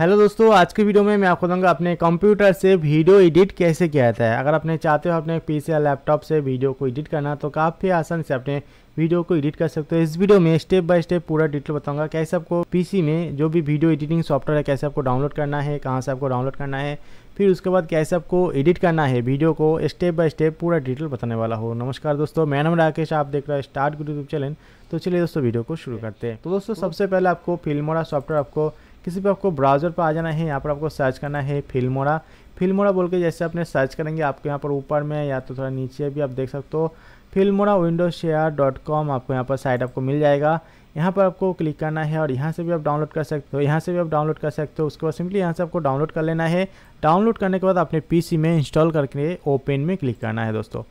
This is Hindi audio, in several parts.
हेलो दोस्तों आज के वीडियो में मैं आपको दूंगा अपने कंप्यूटर से वीडियो एडिट कैसे किया जाता है अगर आपने चाहते हो अपने पीसी या लैपटॉप से वीडियो को एडिट करना तो काफ़ी आसान से अपने वीडियो को एडिट कर सकते हो इस वीडियो में स्टेप बाय स्टेप पूरा डिटेल बताऊंगा कैसे आपको पीसी में जो भी वीडियो एडिटिंग सॉफ्टवेयर है कैसे आपको डाउनलोड करना है कहाँ से आपको डाउनलोड करना है फिर उसके बाद कैसे आपको एडिट करना है वीडियो को स्टेप बाय स्टेप पूरा डिटेल बताने वाला हो नमस्कार दोस्तों मैं नाम राकेश आप देख रहे हैं स्टार्ट यूट्यूब चैनल तो चलिए दोस्तों वीडियो को शुरू करते हैं तो दोस्तों सबसे पहले आपको फिल्मोरा सॉफ्टवेयर आपको किसी पे आपको ब्राउज़र पर आ जाना है यहाँ पर आपको सर्च करना है फिल्मोड़ा फिल्मोड़ा बोल के जैसे आपने सर्च करेंगे आपको यहाँ पर ऊपर में या तो थोड़ा नीचे भी आप देख सकते हो Filmora Wondershare dot com आपको यहाँ पर साइट आपको मिल जाएगा यहाँ पर आपको क्लिक करना है और यहाँ से भी आप डाउनलोड कर सकते हो यहाँ से भी आप डाउनलोड कर सकते हो उसके बाद सिंपली यहाँ से आपको डाउनलोड कर लेना है डाउनलोड करने के बाद अपने पीसी में इंस्टॉल करके ओपन में क्लिक करना है दोस्तों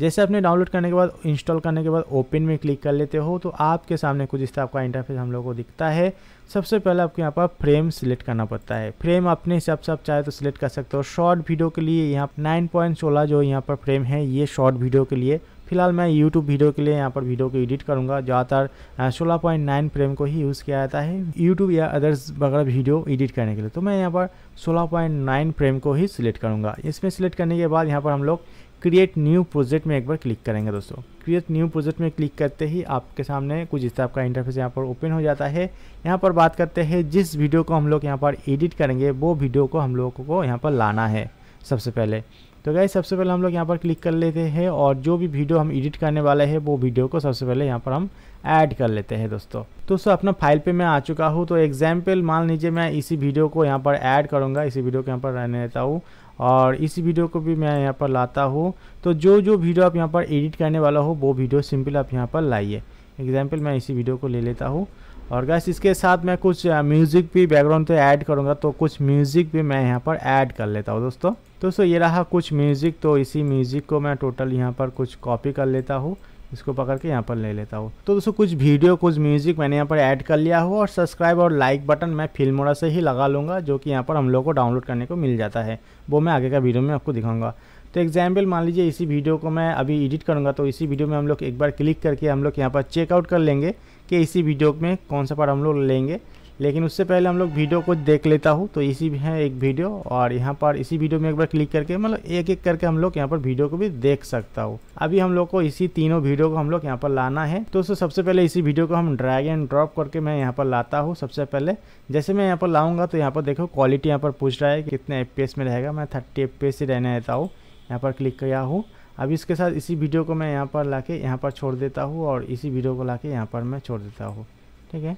जैसे आपने डाउनलोड करने के बाद इंस्टॉल करने के बाद ओपन में क्लिक कर लेते हो तो आपके सामने कुछ इस तरह आपका इंटरफेस हम लोग को दिखता है सबसे पहले आपको यहाँ पर फ्रेम सिलेक्ट करना पड़ता है फ्रेम अपने हिसाब से आप चाहे तो सिलेक्ट कर सकते हो शॉर्ट वीडियो के लिए यहाँ नाइन पॉइंट सोलह जो यहाँ पर फ्रेम है ये शॉर्ट वीडियो के लिए फिलहाल मैं यूट्यूब वीडियो के लिए यहाँ पर वीडियो को एडिट करूँगा ज़्यादातर सोलह पॉइंट नाइन फ्रेम को ही यूज़ किया जाता है यूट्यूब या अदर्स वगैरह वीडियो एडिट करने के लिए तो मैं यहाँ पर सोलह पॉइंट नाइन फ्रेम को ही सिलेक्ट करूँगा इसमें सिलेक्ट करने के बाद यहाँ पर हम लोग क्रिएट न्यू प्रोजेक्ट में एक बार क्लिक करेंगे दोस्तों क्रिएट न्यू प्रोजेक्ट में क्लिक करते ही आपके सामने कुछ इस टाइप का इंटरफेस यहाँ पर ओपन हो जाता है यहाँ पर बात करते हैं जिस वीडियो को हम लोग यहाँ पर एडिट करेंगे वो वीडियो को हम लोगों को यहाँ पर लाना है सबसे पहले तो गाइस सबसे पहले हम लोग यहाँ पर क्लिक कर लेते हैं और जो भी वीडियो हम एडिट करने वाले हैं वो वीडियो को सबसे पहले यहाँ पर हम ऐड कर लेते हैं दोस्तों तो सर अपना फाइल पे मैं आ चुका हूँ तो एग्जाम्पल मान लीजिए मैं इसी वीडियो को यहाँ पर ऐड करूँगा इसी वीडियो को यहाँ पर रहने देता हूँ और इस वीडियो को भी मैं यहाँ पर लाता हूँ तो जो जो वीडियो आप यहाँ पर एडिट करने वाला हो वो वीडियो सिंपल आप यहाँ पर लाइए एग्जाम्पल मैं इसी वीडियो को ले लेता हूँ और गैस इसके साथ मैं कुछ म्यूज़िक भी बैकग्राउंड तो ऐड करूँगा तो कुछ म्यूज़िक भी मैं यहाँ पर ऐड कर लेता हूँ दोस्तों दोस्तों ये रहा कुछ म्यूज़िक तो इसी म्यूज़िक को मैं टोटल यहाँ पर कुछ कॉपी कर लेता हूँ इसको पकड़ के यहाँ पर ले लेता हूँ तो दोस्तों कुछ वीडियो कुछ म्यूजिक मैंने यहाँ पर ऐड कर लिया हो और सब्सक्राइब और लाइक बटन मैं फिल्मोड़ा से ही लगा लूँगा जो कि यहाँ पर हम लोग को डाउनलोड करने को मिल जाता है वो मैं आगे का वीडियो में आपको दिखाऊंगा तो एग्जाम्पल मान लीजिए इसी वीडियो को मैं अभी एडिट करूँगा तो इसी वीडियो में हम लोग एक बार क्लिक करके हम लोग यहाँ पर चेकआउट कर लेंगे कि इसी वीडियो में कौन सा पार्ट हम लोग लेंगे लेकिन उससे पहले हम लोग वीडियो को देख लेता हूँ तो इसी है एक वीडियो और यहाँ पर इसी वीडियो में एक बार क्लिक करके मतलब एक एक करके हम लोग यहाँ पर वीडियो को भी देख सकता हूँ अभी हम लोग को इसी तीनों वीडियो को हम लोग यहाँ पर लाना है तो सबसे पहले इसी वीडियो को हम ड्रैग एंड ड्रॉप करके मैं यहाँ पर लाता हूँ सबसे पहले जैसे मैं यहाँ पर लाऊंगा तो यहाँ पर देखो क्वालिटी यहाँ पर पूछ रहा है कितने एफ में रहेगा मैं थर्टी एफ ही रहने देता हूँ यहाँ पर क्लिक किया हूँ अब इसके साथ इसी वीडियो को मैं यहाँ पर ला के यहाँ पर छोड़ देता हूँ और इसी वीडियो को ला के यहाँ पर मैं छोड़ देता हूँ ठीक है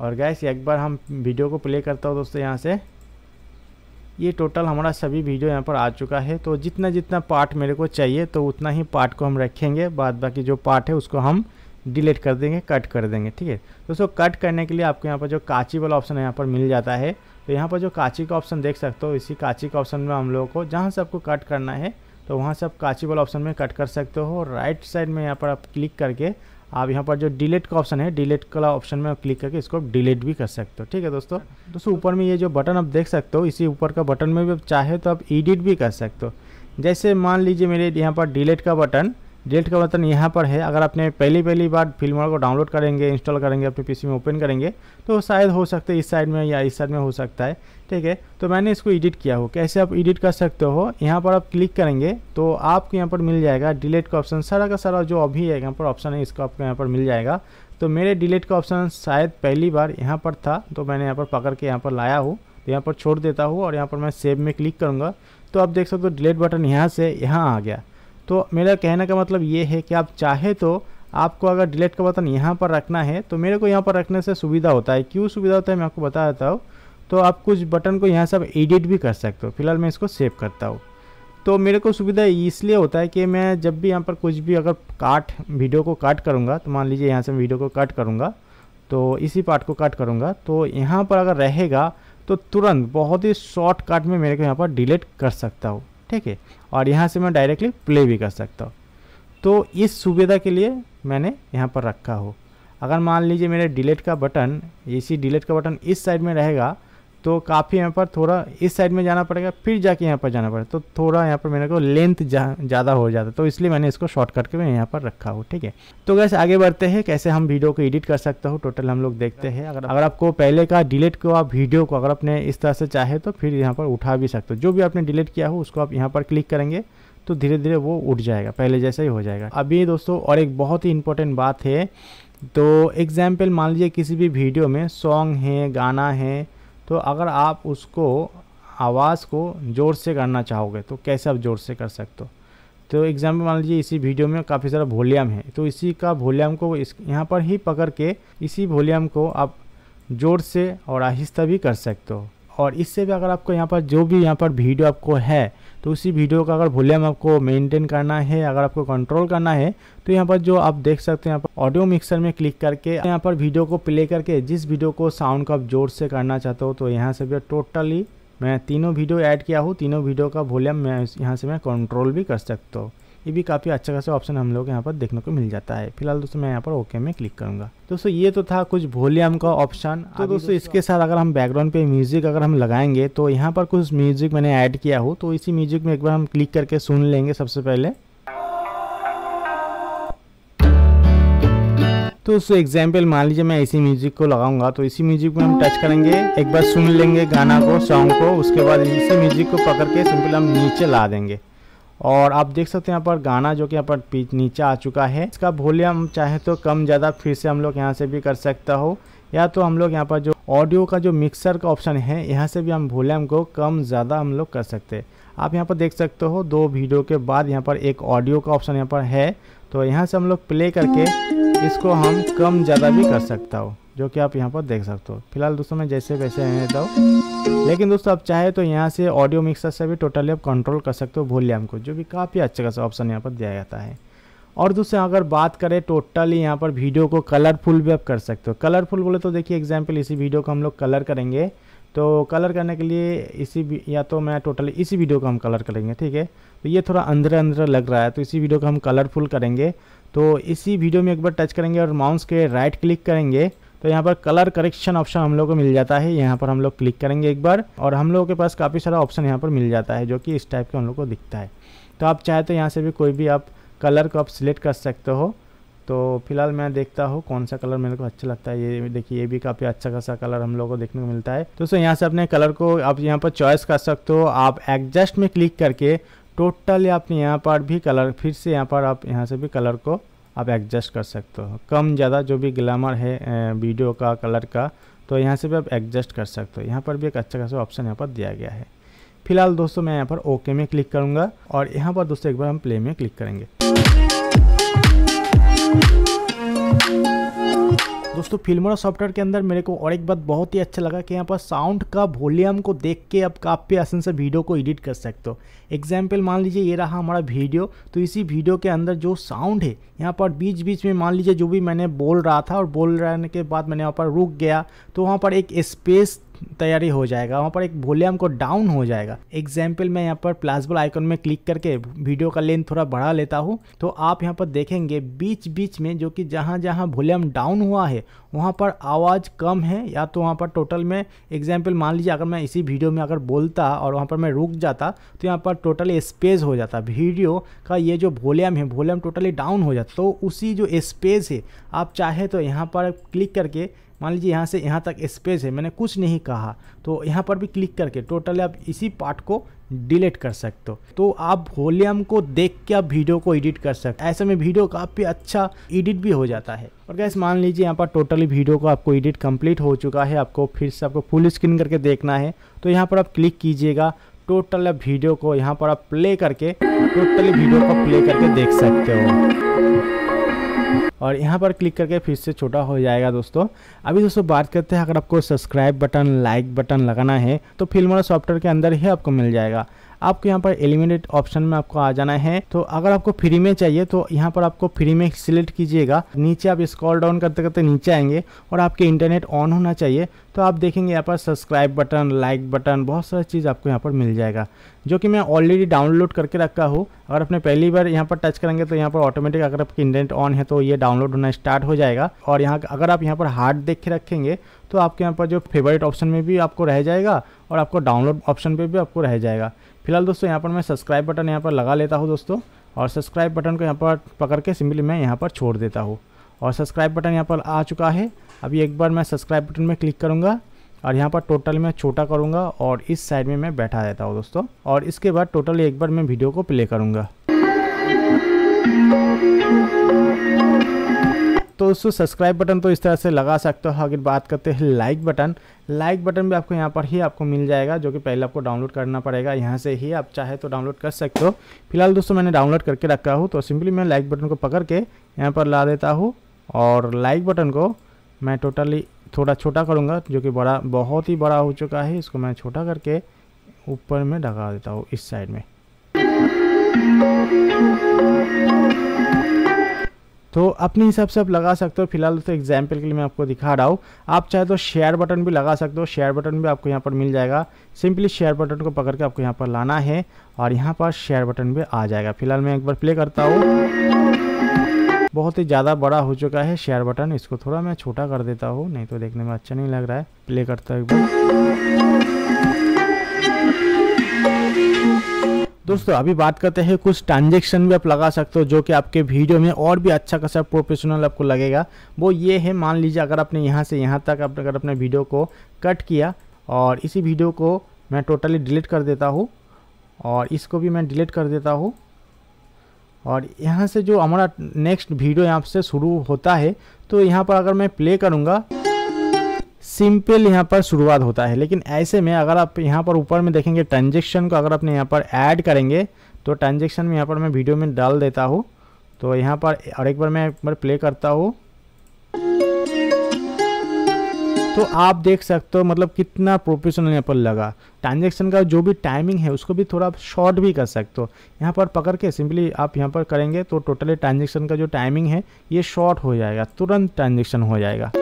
और गैस एक बार हम वीडियो को प्ले करता हूँ दोस्तों यहाँ से ये टोटल हमारा सभी वीडियो यहाँ पर आ चुका है तो जितना जितना पार्ट मेरे को चाहिए तो उतना ही पार्ट को हम रखेंगे बाद बाकी जो पार्ट है उसको हम डिलीट कर देंगे कट कर देंगे ठीक है दोस्तों कट करने के लिए आपको यहाँ पर जो काची वाला ऑप्शन है यहाँ पर मिल जाता है तो यहाँ पर जो काची का ऑप्शन देख सकते हो इसी काची का ऑप्शन में हम लोगों को जहाँ से आपको कट करना है तो वहाँ से आप काची वाला ऑप्शन में कट कर सकते हो राइट साइड में यहाँ पर आप क्लिक करके आप यहाँ पर जो डिलीट का ऑप्शन है डिलीट का ऑप्शन में क्लिक करके इसको डिलीट भी कर सकते हो ठीक है दोस्तों दोस्तों हाँ, ऊपर में ये जो बटन आप देख सकते हो इसी ऊपर का बटन में भी आप चाहे तो आप एडिट भी कर सकते हो जैसे मान लीजिए मेरे यहाँ पर डिलीट का बटन डेल्ट का बटन यहाँ पर है अगर आपने पहली पहली बार फिल्मर को डाउनलोड करेंगे इंस्टॉल करेंगे अपने पीसी में ओपन करेंगे तो शायद हो सकता है इस साइड में या इस साइड में हो सकता है ठीक है तो मैंने इसको एडिट किया हो कैसे आप एडिट कर सकते हो यहाँ पर आप क्लिक करेंगे तो आपको यहाँ पर मिल जाएगा डिलेट का ऑप्शन सारा का सारा जो अभी है यहाँ पर ऑप्शन है इसको आपको यहाँ पर मिल जाएगा तो मेरे डिलेट का ऑप्शन शायद पहली बार यहाँ पर था तो मैंने यहाँ पर पकड़ के यहाँ पर लाया हूँ तो यहाँ पर छोड़ देता हूँ और यहाँ पर मैं सेव में क्लिक करूँगा तो आप देख सकते हो डिलेट बटन यहाँ से यहाँ आ गया तो मेरा कहने का मतलब ये है कि आप चाहे तो आपको अगर डिलीट का बटन यहाँ पर रखना है तो मेरे को यहाँ पर रखने से सुविधा होता है क्यों सुविधा होता है मैं आपको बता देता हूँ तो आप कुछ बटन को यहाँ से आप एडिट भी कर सकते हो फिलहाल मैं इसको सेव करता हूँ तो मेरे को सुविधा इसलिए होता है कि मैं जब भी यहाँ पर कुछ भी अगर काट वीडियो को काट करूँगा तो मान लीजिए यहाँ से वीडियो को काट करूँगा तो इसी पार्ट को काट करूँगा तो यहाँ पर अगर रहेगा तो तुरंत बहुत ही शॉर्ट काट में मेरे को यहाँ पर डिलीट कर सकता हूँ ठीक है और यहाँ से मैं डायरेक्टली प्ले भी कर सकता हूँ तो इस सुविधा के लिए मैंने यहाँ पर रखा हो अगर मान लीजिए मेरे डिलीट का बटन इसी डिलीट का बटन इस साइड में रहेगा तो काफ़ी यहाँ पर थोड़ा इस साइड में जाना पड़ेगा फिर जाके यहाँ पर जाना पड़ेगा तो थोड़ा यहाँ पर मेरे को लेंथ ज़्यादा हो जाता तो इसलिए मैंने इसको शॉर्ट करके मैं यहाँ पर रखा हूँ ठीक है तो गैस आगे बढ़ते हैं कैसे हम वीडियो को एडिट कर सकते हो टोटल हम लोग देखते हैं अगर अगर आपको पहले का डिलीट को आप वीडियो को अगर आपने इस तरह से चाहे तो फिर यहाँ पर उठा भी सकते हो जो भी आपने डिलीट किया हो उसको आप यहाँ पर क्लिक करेंगे तो धीरे धीरे वो उठ जाएगा पहले जैसा ही हो जाएगा अभी दोस्तों और एक बहुत ही इंपॉर्टेंट बात है तो एग्जाम्पल मान लीजिए किसी भी वीडियो में सॉन्ग है गाना है तो अगर आप उसको आवाज़ को ज़ोर से करना चाहोगे तो कैसे आप ज़ोर से कर सकते हो तो एग्जाम्पल मान लीजिए इसी वीडियो में काफ़ी सारा वॉल्यूम है तो इसी का वॉल्यूम को इस यहाँ पर ही पकड़ के इसी वॉल्यूम को आप ज़ोर से और आहिस्ता भी कर सकते हो और इससे भी अगर आपको यहाँ पर जो भी यहाँ पर वीडियो आपको है तो उसी वीडियो का अगर वॉल्यूम आपको मेंटेन करना है अगर आपको कंट्रोल करना है तो यहाँ पर जो आप देख सकते हैं यहाँ पर ऑडियो मिक्सर में क्लिक करके यहाँ पर वीडियो को प्ले करके जिस वीडियो को साउंड को आप जोर से करना चाहते हो तो यहाँ से भी टोटली मैं तीनों वीडियो ऐड किया हूँ तीनों वीडियो का वॉल्यूम मैं यहाँ से मैं कंट्रोल भी कर सकता हूँ ये भी काफ़ी अच्छा खासा ऑप्शन हम लोग यहाँ पर देखने को मिल जाता है फिलहाल दोस्तों मैं यहाँ पर ओके में क्लिक करूँगा दोस्तों ये तो था कुछ वॉल्यूम का ऑप्शन तो दोस्तों इसके साथ अगर हम बैकग्राउंड पे म्यूजिक अगर हम लगाएंगे तो यहाँ पर कुछ म्यूजिक मैंने ऐड किया हो तो इसी म्यूजिक में एक बार हम क्लिक करके सुन लेंगे सबसे पहले तो उसको एग्जाम्पल मान लीजिए मैं इसी म्यूजिक को लगाऊंगा तो इसी म्यूजिक में हम टच करेंगे एक बार सुन लेंगे गाना को सॉन्ग को उसके बाद इसी म्यूजिक को पकड़ के सिंपल हम नीचे ला देंगे और आप देख सकते हैं यहाँ पर गाना जो कि यहाँ पर नीचे आ चुका है इसका वॉल्यूम चाहे तो कम ज़्यादा फिर से हम लोग यहाँ से भी कर सकता हो या तो हम लोग यहाँ पर जो ऑडियो का जो मिक्सर का ऑप्शन है यहाँ से भी हम वॉल्यूम को कम ज़्यादा हम लोग कर सकते हैं आप यहाँ पर देख सकते हो दो वीडियो के बाद यहाँ पर एक ऑडियो का ऑप्शन यहाँ पर है तो यहाँ से हम लोग प्ले करके इसको हम कम ज़्यादा भी कर सकता हो जो कि आप यहाँ पर देख सकते हो फिलहाल दोस्तों मैं जैसे वैसे रहने देता हूँ लेकिन दोस्तों आप चाहे तो यहाँ से ऑडियो मिक्सर से भी टोटली आप कंट्रोल कर सकते हो वॉल्यूम को जो भी काफ़ी अच्छा खासा ऑप्शन यहाँ पर दिया जाता है और दोस्तों अगर बात करें टोटली यहाँ पर वीडियो को कलरफुल भी आप कर सकते हो कलरफुल बोले तो देखिए एग्जाम्पल इसी वीडियो को हम लोग कलर करेंगे तो कलर करने के लिए इसी या तो मैं टोटली इसी वीडियो को हम कलर करेंगे ठीक है तो ये थोड़ा अंदर अंदर लग रहा है तो इसी वीडियो को हम कलरफुल करेंगे तो इसी वीडियो में एक बार टच करेंगे और माउंस के राइट क्लिक करेंगे तो यहाँ पर कलर करेक्शन ऑप्शन हम लोग को मिल जाता है यहाँ पर हम लोग क्लिक करेंगे एक बार और हम लोगों के पास काफ़ी सारा ऑप्शन यहाँ पर मिल जाता है जो कि इस टाइप के हम लोग को दिखता है तो आप चाहे तो यहाँ से भी कोई भी आप कलर को आप सिलेक्ट कर सकते हो तो फिलहाल मैं देखता हूँ कौन सा कलर मेरे को अच्छा लगता है ये देखिए ये भी काफ़ी अच्छा खासा कलर हम लोग को देखने को मिलता है दोस्तों यहाँ से अपने कलर को आप यहाँ पर चॉइस कर सकते हो आप एडजस्ट में क्लिक करके टोटल आपने यहाँ पर भी कलर फिर से यहाँ पर आप यहाँ से भी कलर को आप एडजस्ट कर सकते हो कम ज़्यादा जो भी ग्लैमर है वीडियो का कलर का तो यहाँ से भी आप एडजस्ट कर सकते हो यहाँ पर भी एक अच्छा खासा ऑप्शन यहाँ पर दिया गया है फिलहाल दोस्तों मैं यहाँ पर ओके में क्लिक करूँगा और यहाँ पर दोस्तों एक बार हम प्ले में क्लिक करेंगे दोस्तों फिल्मोरा सॉफ्टवेयर के अंदर मेरे को और एक बात बहुत ही अच्छा लगा कि यहाँ पर साउंड का वॉल्यूम को देख के आप काफ़ी आसान से वीडियो को एडिट कर सकते हो एग्जाम्पल मान लीजिए ये रहा हमारा वीडियो तो इसी वीडियो के अंदर जो साउंड है यहाँ पर बीच बीच में मान लीजिए जो भी मैंने बोल रहा था और बोल रहने के बाद मैंने वहाँ पर रुक गया तो वहाँ पर एक स्पेस तैयारी हो जाएगा वहाँ पर एक वॉल्यूम को डाउन हो जाएगा एग्जाम्पल मैं यहाँ पर प्लासबल आइकन में क्लिक करके वीडियो का लेंथ थोड़ा बढ़ा लेता हूँ तो आप यहाँ पर देखेंगे बीच बीच में जो कि जहाँ जहाँ वॉल्यूम डाउन हुआ है वहाँ पर आवाज़ कम है या तो वहाँ पर टोटल में एग्जाम्पल मान लीजिए अगर मैं इसी वीडियो में अगर बोलता और वहाँ पर मैं रुक जाता तो यहाँ पर टोटल स्पेस हो जाता वीडियो का ये जो वॉल्यूम है वॉल्यूम टोटली डाउन हो जाता तो उसी जो स्पेस है आप चाहे तो यहाँ पर क्लिक करके मान लीजिए यहाँ से यहाँ तक स्पेस है मैंने कुछ नहीं कहा तो यहाँ पर भी क्लिक करके टोटल आप इसी पार्ट को डिलीट कर सकते हो तो आप वॉल्यूम को देख के आप वीडियो को एडिट कर सकते ऐसे में वीडियो काफ़ी अच्छा एडिट भी हो जाता है और गैस मान लीजिए यहाँ पर टोटली वीडियो को आपको एडिट कंप्लीट हो चुका है आपको फिर से आपको फुल स्क्रीन करके देखना है तो यहाँ पर आप क्लिक कीजिएगा टोटल आप वीडियो को यहाँ पर आप प्ले करके टोटली वीडियो को प्ले करके देख सकते हो और यहाँ पर क्लिक करके फिर से छोटा हो जाएगा दोस्तों अभी दोस्तों बात करते हैं अगर आपको सब्सक्राइब बटन लाइक बटन लगाना है तो फिल्मोरा सॉफ्टवेयर के अंदर ही आपको मिल जाएगा आपको यहाँ पर एलिमिनेट ऑप्शन में आपको आ जाना है तो अगर आपको फ्री में चाहिए तो यहाँ पर आपको फ्री में सिलेक्ट कीजिएगा नीचे आप स्क्रॉल डाउन करते करते नीचे आएंगे और आपके इंटरनेट ऑन होना चाहिए तो आप देखेंगे यहाँ पर सब्सक्राइब बटन लाइक बटन बहुत सारा चीज़ आपको यहाँ पर मिल जाएगा जो कि मैं ऑलरेडी डाउनलोड करके रखा हूँ अगर अपने पहली बार यहाँ पर टच करेंगे तो यहाँ पर ऑटोमेटिक अगर आपकी इंटरनेट ऑन है तो ये डाउनलोड होना स्टार्ट हो जाएगा और यहाँ अगर आप यहाँ पर हार्ड देख के रखेंगे तो आपके यहाँ पर जो फेवरेट ऑप्शन में भी आपको रह जाएगा और आपको डाउनलोड ऑप्शन पर भी आपको रह जाएगा फिलहाल दोस्तों यहाँ पर मैं सब्सक्राइब बटन यहाँ पर लगा लेता हूँ दोस्तों और सब्सक्राइब बटन को यहाँ पर पकड़ के सिंपली मैं यहाँ पर छोड़ देता हूँ और सब्सक्राइब बटन यहाँ पर आ चुका है अभी एक बार मैं सब्सक्राइब बटन में क्लिक करूँगा और यहाँ पर टोटल मैं छोटा करूँगा और इस साइड में मैं बैठा रहता हूँ दोस्तों और इसके बाद टोटल एक बार मैं वीडियो को प्ले करूँगा दोस्तों सब्सक्राइब बटन तो इस तरह से लगा सकते हो अगर बात करते हैं लाइक बटन लाइक बटन भी आपको यहाँ पर ही आपको मिल जाएगा जो कि पहले आपको डाउनलोड करना पड़ेगा यहाँ से ही आप चाहे तो डाउनलोड कर सकते हो फिलहाल दोस्तों मैंने डाउनलोड करके रखा हूँ तो सिंपली मैं लाइक बटन को पकड़ के यहाँ पर ला देता हूँ और लाइक बटन को मैं टोटली थोड़ा छोटा करूँगा जो कि बड़ा बहुत ही बड़ा हो चुका है इसको मैं छोटा करके ऊपर में लगा देता हूँ इस साइड में तो अपने हिसाब से आप लगा सकते हो फिलहाल तो एग्जाम्पल के लिए मैं आपको दिखा रहा हूँ आप चाहे तो शेयर बटन भी लगा सकते हो शेयर बटन भी आपको यहाँ पर मिल जाएगा सिंपली शेयर बटन को पकड़ के आपको यहाँ पर लाना है और यहाँ पर शेयर बटन भी आ जाएगा फिलहाल मैं एक बार प्ले करता हूँ बहुत ही ज़्यादा बड़ा हो चुका है शेयर बटन इसको थोड़ा मैं छोटा कर देता हूँ नहीं तो देखने में अच्छा नहीं लग रहा है प्ले करता हूँ एक बार दोस्तों अभी बात करते हैं कुछ ट्रांजेक्शन भी आप लगा सकते हो जो कि आपके वीडियो में और भी अच्छा खासा प्रोफेशनल आपको लगेगा वो ये है मान लीजिए अगर आपने यहाँ से यहाँ तक आपने अगर अपने वीडियो को कट किया और इसी वीडियो को मैं टोटली डिलीट कर देता हूँ और इसको भी मैं डिलीट कर देता हूँ और यहाँ से जो हमारा नेक्स्ट वीडियो यहाँ से शुरू होता है तो यहाँ पर अगर मैं प्ले करूँगा सिंपल यहाँ पर शुरुआत होता है लेकिन ऐसे में अगर आप यहाँ पर ऊपर में देखेंगे ट्रांजेक्शन को अगर आपने यहाँ पर ऐड करेंगे तो ट्रांजेक्शन में यहाँ पर मैं वीडियो में डाल देता हूँ तो यहाँ पर और एक बार मैं एक बार प्ले करता हूँ तो आप देख सकते हो मतलब कितना प्रोफेशनल यहाँ पर लगा ट्रांजेक्शन का जो भी टाइमिंग है उसको भी थोड़ा आप शॉर्ट भी कर सकते हो यहाँ पर पकड़ के सिंपली आप यहाँ पर करेंगे तो टोटली ट्रांजेक्शन का जो टाइमिंग है ये शॉर्ट हो जाएगा तुरंत ट्रांजेक्शन हो जाएगा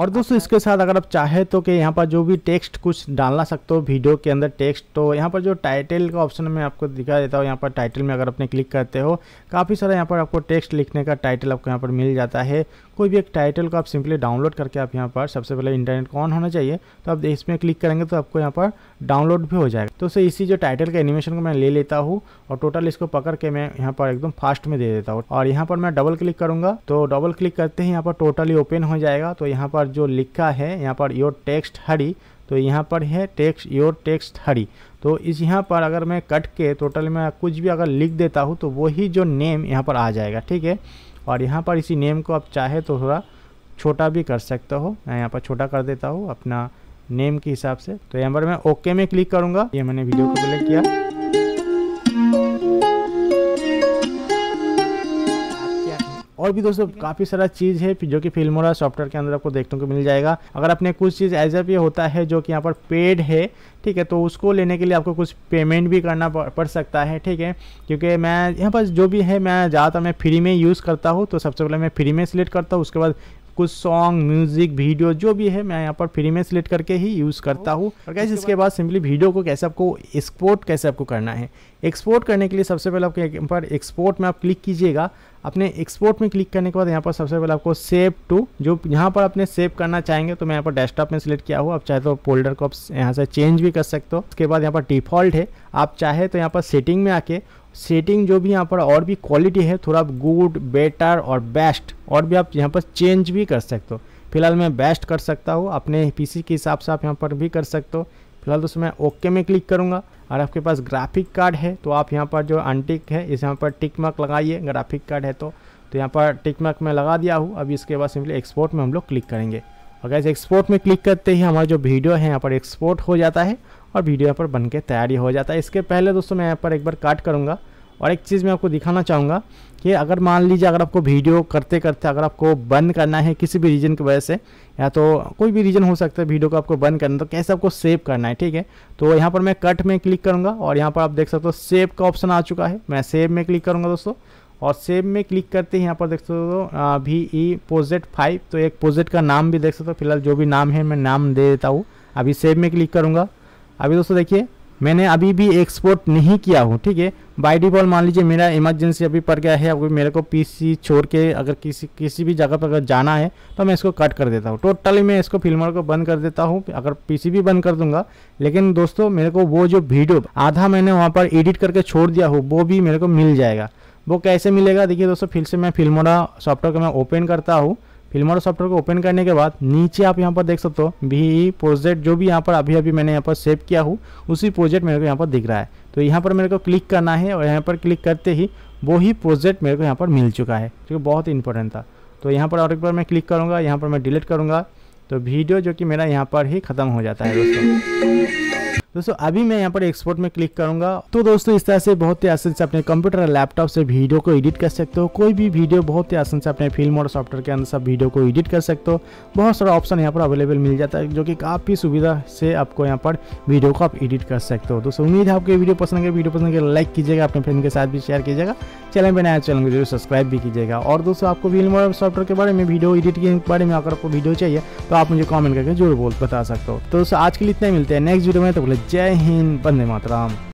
और दोस्तों इसके साथ अगर आप चाहे तो कि यहाँ पर जो भी टेक्स्ट कुछ डालना सकते हो वीडियो के अंदर टेक्स्ट तो यहाँ पर जो टाइटल का ऑप्शन में आपको दिखा देता हूँ यहाँ पर टाइटल में अगर अपने क्लिक करते हो काफ़ी सारा यहाँ पर आपको टेक्स्ट लिखने का टाइटल आपको यहाँ पर मिल जाता है कोई भी एक टाइटल को आप सिंपली डाउनलोड करके आप यहाँ पर सबसे पहले इंटरनेट को ऑन होना चाहिए तो आप इसमें क्लिक करेंगे तो आपको यहाँ पर डाउनलोड भी हो जाएगा तो सर इसी जो टाइटल का एनिमेशन को मैं ले लेता हूँ और टोटल इसको पकड़ के मैं यहाँ पर एकदम फास्ट में दे देता हूँ और यहाँ पर मैं डबल क्लिक करूँगा तो डबल क्लिक करते ही यहाँ पर टोटली ओपन हो जाएगा तो यहाँ पर जो लिखा है यहाँ पर योर टेक्स्ट हरी तो यहाँ पर है टेक्स्ट योर टेक्स्ट हरी तो इस यहाँ पर अगर मैं कट के टोटल में कुछ भी अगर लिख देता हूँ तो वही जो नेम यहाँ पर आ जाएगा ठीक है और यहाँ पर इसी नेम को आप चाहे तो थोड़ा छोटा भी कर सकते हो मैं यहाँ पर छोटा कर देता हूँ अपना नेम के हिसाब से तो यहाँ पर मैं ओके में क्लिक करूँगा ये मैंने वीडियो को क्लिक किया और भी दोस्तों काफ़ी सारा चीज़ है जो कि फिल्मोरा सॉफ्टवेयर के अंदर आपको देखने को मिल जाएगा अगर आपने कुछ चीज़ एज ए होता है जो कि यहाँ पर पेड है ठीक है तो उसको लेने के लिए आपको कुछ पेमेंट भी करना पड़ सकता है ठीक है क्योंकि मैं यहाँ पर जो भी है मैं ज़्यादातर मैं फ्री में यूज़ करता हूँ तो सबसे पहले मैं फ्री में सिलेक्ट करता हूँ उसके बाद कुछ सॉन्ग म्यूजिक वीडियो जो भी है मैं यहाँ पर फ्री में सिलेक्ट करके ही यूज़ करता oh, हूँ और कैसे इसके बाद सिंपली वीडियो को कैसे आपको एक्सपोर्ट कैसे आपको करना है एक्सपोर्ट करने के लिए सबसे पहले आपको यहाँ पर एक्सपोर्ट में आप क्लिक कीजिएगा अपने एक्सपोर्ट में क्लिक करने के बाद यहाँ पर सबसे पहले आपको सेव टू जो यहाँ पर आपने सेव करना चाहेंगे तो मैं यहाँ पर डेस्कटॉप में सिलेक्ट किया हूँ आप चाहे तो फोल्डर को आप यहाँ से चेंज भी कर सकते हो उसके बाद यहाँ पर डिफॉल्ट है आप चाहे तो यहाँ पर सेटिंग में आके सेटिंग जो भी यहाँ पर और भी क्वालिटी है थोड़ा गुड बेटर और बेस्ट और भी आप यहाँ पर चेंज भी कर सकते हो फिलहाल मैं बेस्ट कर सकता हूँ अपने पीसी के हिसाब से आप यहाँ पर भी कर सकते हो फिलहाल दोस्तों मैं ओके में क्लिक करूँगा और आपके पास ग्राफिक कार्ड है तो आप यहाँ पर जो अनटिक है इस यहाँ पर टिक मार्क लगाइए ग्राफिक कार्ड है तो तो यहाँ पर टिक मार्क मैं लगा दिया हूँ अब इसके बाद सिंपली एक्सपोर्ट में हम लोग क्लिक करेंगे और कैसे एक्सपोर्ट में क्लिक करते ही हमारा जो वीडियो है यहाँ पर एक्सपोर्ट हो जाता है और वीडियो यहाँ पर बन के तैयारी हो जाता है इसके पहले दोस्तों मैं यहाँ पर एक बार काट करूँगा और एक चीज़ मैं आपको दिखाना चाहूँगा कि अगर मान लीजिए अगर आपको वीडियो करते करते अगर आपको बंद करना है किसी भी रीजन की वजह से या तो कोई भी रीजन हो सकता है वीडियो को आपको बंद करना तो कैसे आपको सेव करना है ठीक है तो यहाँ पर मैं कट में क्लिक करूँगा और यहाँ पर आप देख सकते हो सेव का ऑप्शन आ चुका है मैं सेव में क्लिक करूँगा दोस्तों और सेव में क्लिक करते हैं यहाँ पर देख सकते हो वी ई पोजेट फाइव तो एक पोजेट का नाम भी देख सकते हो फिलहाल जो भी नाम है मैं नाम दे देता हूँ अभी सेव में क्लिक करूँगा अभी दोस्तों देखिए मैंने अभी भी एक्सपोर्ट नहीं किया हूँ ठीक है बाई डिफॉल्ट मान लीजिए मेरा इमरजेंसी अभी पड़ गया है अभी मेरे को पीसी छोड़ के अगर किसी किसी भी जगह पर अगर जाना है तो मैं इसको कट कर देता हूँ टोटली मैं इसको फिल्मर को बंद कर देता हूँ अगर पीसी भी बंद कर दूंगा लेकिन दोस्तों मेरे को वो जो वीडियो आधा मैंने वहाँ पर एडिट करके छोड़ दिया हो वो भी मेरे को मिल जाएगा वो कैसे मिलेगा देखिए दोस्तों फिर से मैं फिल्मोडा सॉफ्टवेयर को मैं ओपन करता हूँ फिल्मोडा सॉफ्टवेयर को ओपन करने के बाद नीचे आप यहाँ पर देख सकते हो भी प्रोजेक्ट जो भी यहाँ पर अभी अभी मैंने यहाँ पर सेव किया हूँ उसी प्रोजेक्ट मेरे को यहाँ पर दिख रहा है तो यहाँ पर मेरे को क्लिक करना है और यहाँ पर क्लिक करते ही वो ही प्रोजेक्ट मेरे को यहाँ पर मिल चुका है जो बहुत इंपॉर्टेंट था तो यहाँ पर और एक बार मैं क्लिक करूँगा यहाँ पर मैं डिलीट करूँगा तो वीडियो जो कि मेरा यहाँ पर ही ख़त्म हो जाता है दोस्तों दोस्तों अभी मैं यहाँ पर एक्सपोर्ट में क्लिक करूंगा तो दोस्तों इस तरह से बहुत ही आसान से अपने कंप्यूटर और लैपटॉप से वीडियो को एडिट कर सकते हो कोई भी वीडियो बहुत ही आसान से अपने फिल्म और सॉफ्टवेयर के अंदर सब वीडियो को एडिट कर सकते हो बहुत सारा ऑप्शन यहाँ पर अवेलेबल मिल जाता है जो कि काफ़ी सुविधा से आपको यहाँ पर वीडियो को आप एडिट कर सकते हो दोस्तों उम्मीद है आपको वीडियो पसंद है वीडियो पसंद आएगा लाइक कीजिएगा अपने फ्रेंड के साथ भी शेयर कीजिएगा चैनल में नया चैनल को जरूर सब्सक्राइब भी कीजिएगा और दोस्तों आपको फिल्म और सॉफ्टवेयर के बारे में वीडियो एडिट के बारे में अगर आपको वीडियो चाहिए तो आप मुझे कॉमेंट करके जरूर बोल बता सकते हो तो दोस्तों आज के लिए इतना मिलते हैं नेक्स्ट वीडियो में तो जय हिंद बंदे मातराम